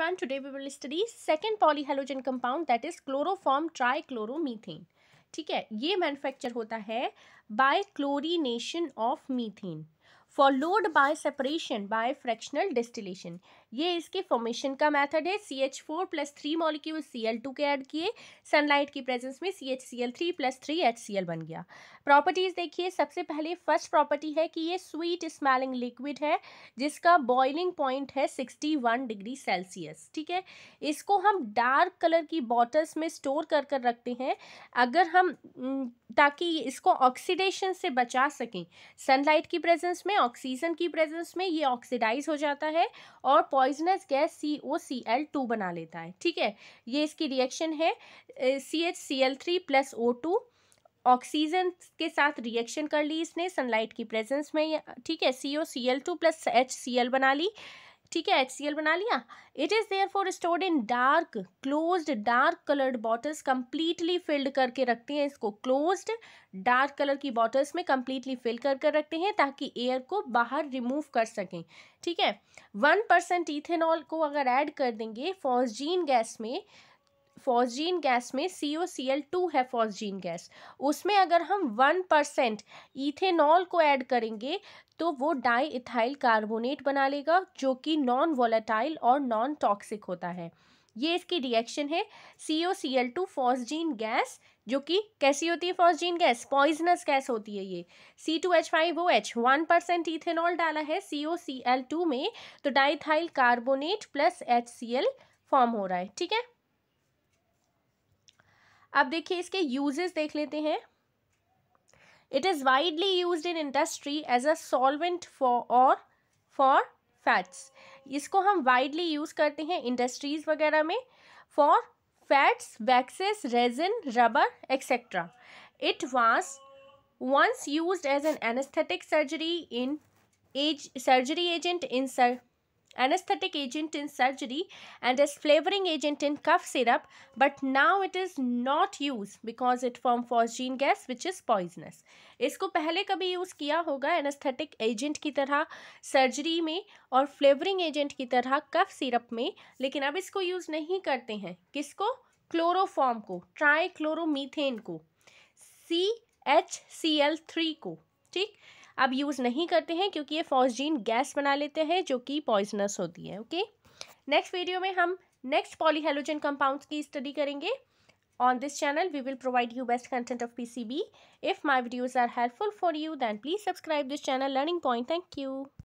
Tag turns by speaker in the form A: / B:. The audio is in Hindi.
A: everyone today we will study second polyhalogen compound that is chloroform trichloromethane ठीक है ये मैन्युफैक्चर होता है by chlorination of methane followed by separation by fractional distillation ये इसके फॉर्मेशन का मेथड है C H four plus three molecule C L two के ऐड किए सनलाइट की प्रेजेंस में C H C L three plus three H C L बन गया प्रॉपर्टीज़ देखिए सबसे पहले फर्स्ट प्रॉपर्टी है कि ये स्वीट स्मेलिंग लिक्विड है जिसका बॉइलिंग पॉइंट है सिक्सटी वन डिग्री सेल्सियस ठीक है इसको हम डार्क कलर की बॉटल्स में स्टोर कर कर रखते हैं अगर हम ताकि इसको ऑक्सीडेशन से बचा सकें सनलाइट की प्रेजेंस में ऑक्सीजन की प्रेजेंस में ये ऑक्सीडाइज हो जाता है और poisonous gas C O C L two बना लेता है ठीक है ये इसकी रिएक्शन है C H C L three plus O two oxygen के साथ रिएक्शन कर ली इसने सनलाइट की प्रेजेंस में ठीक है C O C L two plus H C L बना ली ठीक है एच बना लिया it is therefore stored in dark close dark coloured bottles completely filled करके रखते हैं इसको क्लोज्ड डार्क कलर की बॉटल्स में कम्प्लीटली फिल कर कर रखते हैं ताकि एयर को बाहर रिमूव कर सकें ठीक है वन परसेंट इथेनॉल को अगर ऐड कर देंगे फॉसजीन गैस में फॉस्जीन गैस में C O C L two है फॉस्जीन गैस उसमें अगर हम वन परसेंट इथेनॉल को ऐड करेंगे तो वो डाई इथाइल कार्बोनेट बना लेगा जो कि नॉन वोलाटाइल और नॉन टॉक्सिक होता है ये इसकी रिएक्शन है C O C L two phosgene gas जो कि कैसी होती है फॉस्जीन गैस पॉइजनस गैस होती है ये C two H five O H one percent ethanol डाला है C O C L two में तो ethyl carbonate plus H C L form हो रहा है ठीक है अब देखिए इसके यूजेस देख लेते हैं it is widely use in industry as a solvent for और फॉर फैट्स इसको हम वाइडली यूज़ करते हैं इंडस्ट्रीज़ वगैरह में for fats waxes resin rubber etcetera it was once use as an anaesthetic surgery in as surgery agent in sir anesthetic agent in surgery and as flavoring agent in cough syrup but now it is not used because it form phosgene gas which is poisonous इसको पहले कभी यूज़ किया होगा एनेस्थेटिक एजेंट की तरह सर्जरी में और फ्लेवरिंग एजेंट की तरह कफ सिरप में लेकिन अब इसको यूज़ नहीं करते हैं किसको क्लोरोफॉर्म को ट्राई क्लोरोमीथेन को C H C L three को ठीक अब यूज़ नहीं करते हैं क्योंकि ये फॉसजीन गैस बना लेते हैं जो कि पॉइजनस होती है ओके नेक्स्ट वीडियो में हम नेक्स्ट पॉलीहेलोजन कंपाउंड्स की स्टडी करेंगे on this channel we will provide you best content of P if my videos are helpful for you then please subscribe this channel learning point thank you